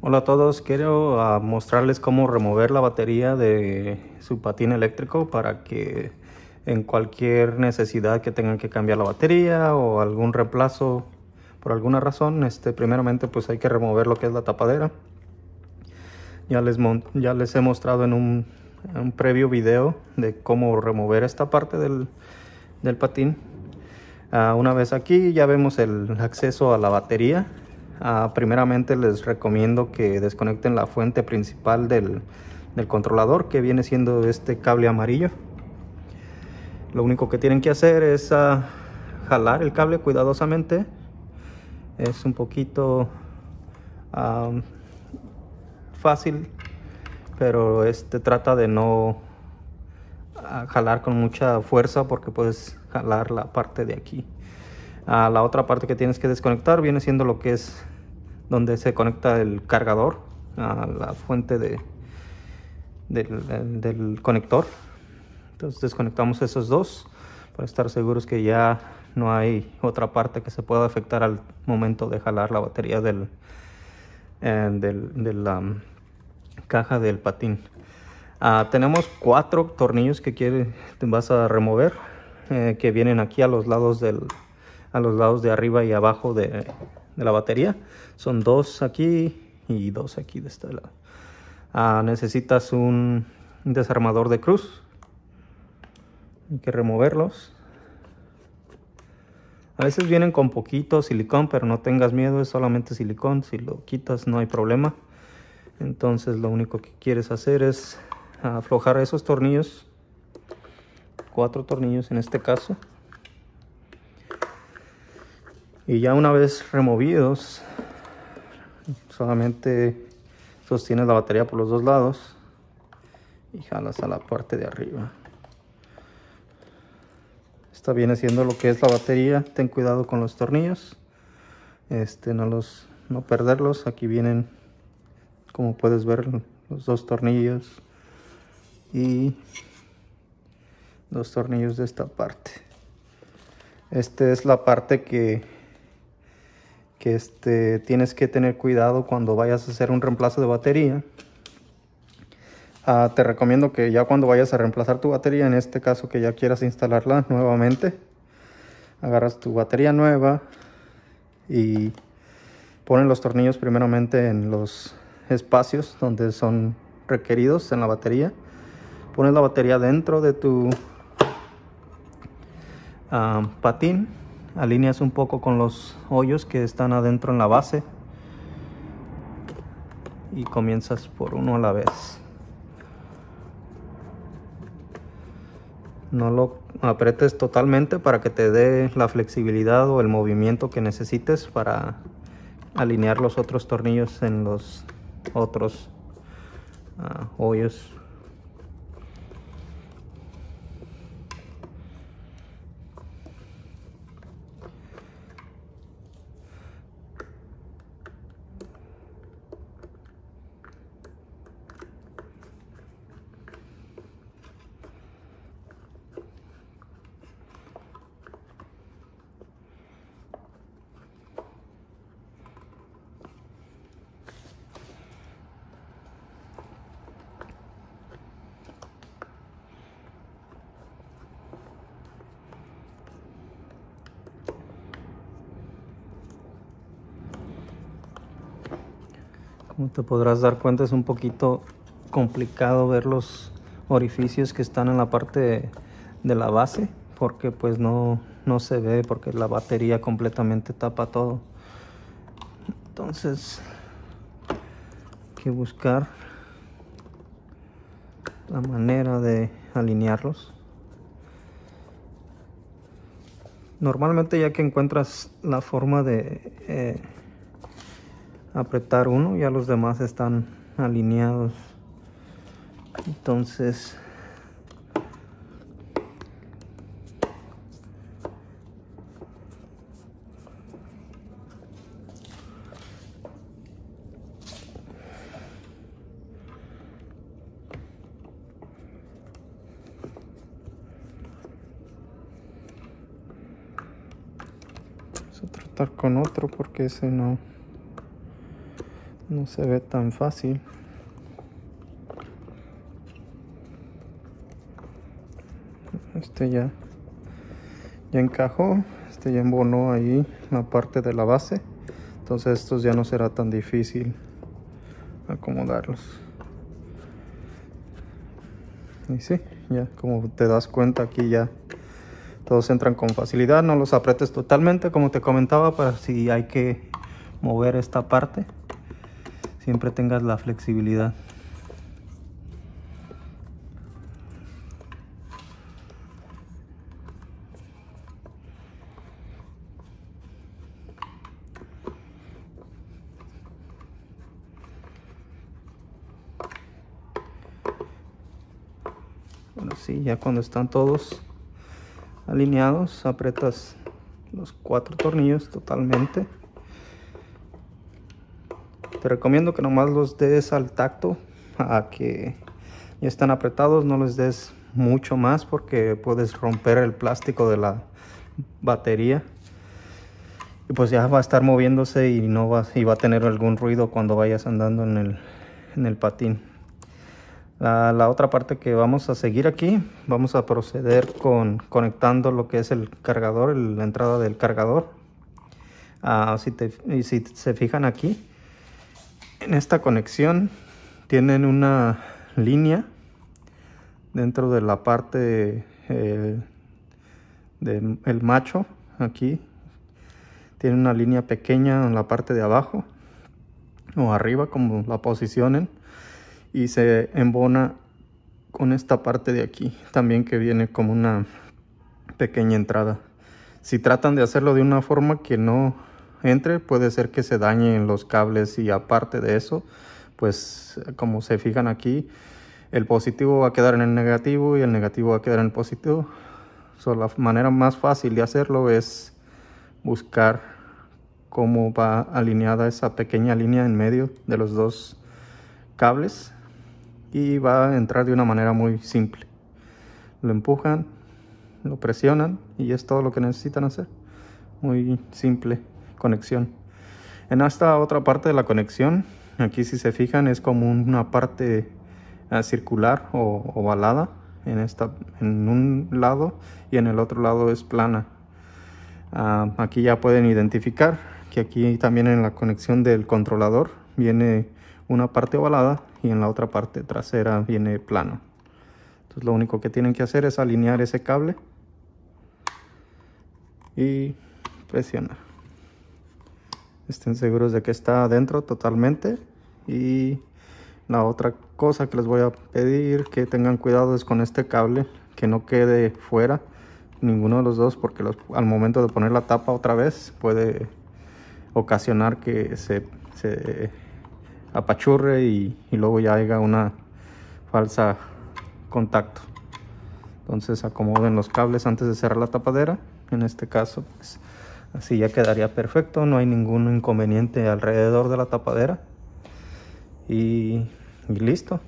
Hola a todos, quiero ah, mostrarles cómo remover la batería de su patín eléctrico para que en cualquier necesidad que tengan que cambiar la batería o algún reemplazo por alguna razón, este, primeramente pues hay que remover lo que es la tapadera. Ya les, ya les he mostrado en un, previo video de cómo remover esta parte del, patín. Ah, una vez aquí ya vemos el acceso a la batería Ah, primeramente les recomiendo que desconecten la fuente principal del, controlador que viene siendo este cable amarillo. Lo único que tienen que hacer es ah, jalar el cable cuidadosamente. Es un poquito ah, fácil, pero este trata de no jalar con mucha fuerza porque puedes jalar la parte de aquí. a la otra parte que tienes que desconectar viene siendo lo que es donde se conecta el cargador a la fuente de, del, conector. Entonces desconectamos esos dos para estar seguros que ya no hay otra parte que se pueda afectar al momento de jalar la batería del, eh, de la mm, caja del patín. Ah, tenemos cuatro tornillos que vas a remover eh, que vienen aquí a los lados a los lados de arriba y abajo de, de la batería. Son dos aquí y dos aquí de este lado. Ah, necesitas un desarmador de cruz. Hay que removerlos. A veces vienen con poquito silicón, pero no tengas miedo, es solamente silicón. Si lo quitas no hay problema. Entonces lo único que quieres hacer es aflojar esos tornillos. Cuatro tornillos en este caso. Y ya una vez removidos, solamente sostienes la batería por los dos lados y jalas a la parte de arriba. Esta viene siendo lo que es la batería. Ten cuidado con los tornillos. Este, no los no perderlos. Aquí vienen, como puedes ver, los dos tornillos y los tornillos de esta parte. Esta es la parte que que este, tienes que tener cuidado cuando vayas a hacer un reemplazo de batería. Ah, te recomiendo que ya cuando vayas a reemplazar tu batería, en este caso que ya quieras instalarla nuevamente, agarras tu batería nueva y pones los tornillos primeramente en los espacios donde son requeridos en la batería. Pones la batería dentro de tu ah, patín alineas un poco con los hoyos que están adentro en la base y comienzas por uno a la vez no lo apretes totalmente para que te dé la flexibilidad o el movimiento que necesites para alinear los otros tornillos en los otros ah, hoyos Como te podrás dar cuenta es un poquito complicado ver los orificios que están en la parte de, la base porque pues no, no se ve porque la batería completamente tapa todo. Entonces hay que buscar la manera de alinearlos. Normalmente ya que encuentras la forma de... Eh, apretar uno ya los demás están alineados entonces Vamos tratar con otro porque ese no no se ve tan fácil. Este ya, ya encajó, este ya embonó ahí la parte de la base. Entonces estos ya no será tan difícil acomodarlos. Y sí, ya como te das cuenta aquí ya todos entran con facilidad. No los apretes totalmente como te comentaba para si hay que mover esta parte siempre tengas la flexibilidad. Bueno, sí, ya cuando están todos alineados, apretas los cuatro tornillos totalmente. Te recomiendo que nomás los des al tacto, a que ya están apretados, no les des mucho más porque puedes romper el plástico de la batería. Y pues ya va a estar moviéndose y no va, y va a tener algún ruido cuando vayas andando en el, patín. La, otra parte que vamos a seguir aquí, vamos a proceder con conectando lo que es el cargador, la entrada del cargador. Uh, si, si se fijan aquí, en esta conexión tienen una línea dentro de la parte del macho aquí tiene una línea pequeña en la parte de abajo o arriba como la posicionen y se embona con esta parte de aquí también que viene como una pequeña entrada si tratan de hacerlo de una forma que no entre, puede ser que se dañen los cables y aparte de eso, pues como se fijan aquí, el positivo va a quedar en el negativo y el negativo va a quedar en el positivo. la manera más fácil de hacerlo es buscar cómo va alineada esa pequeña línea en medio de los dos cables y va a entrar de una manera muy simple. Lo empujan, lo presionan y es todo lo que necesitan hacer. Muy simple conexión. En esta otra parte de la conexión, aquí si se fijan es como una parte ah, circular o ovalada en, esta, en un lado y en el otro lado es plana. Ah, aquí ya pueden identificar que aquí también en la conexión del controlador viene una parte ovalada y en la otra parte trasera viene plano. Entonces lo único que tienen que hacer es alinear ese cable y presionar estén seguros de que está adentro totalmente y la otra cosa que les voy a pedir que tengan cuidado es con este cable que no quede fuera ninguno de los dos porque al momento de poner la tapa otra vez puede ocasionar que se, apachurre y, luego ya haya una falsa contacto entonces acomoden los cables antes de cerrar la tapadera en este caso pues, Así ya quedaría perfecto, no hay ningún inconveniente alrededor de la tapadera. y, listo.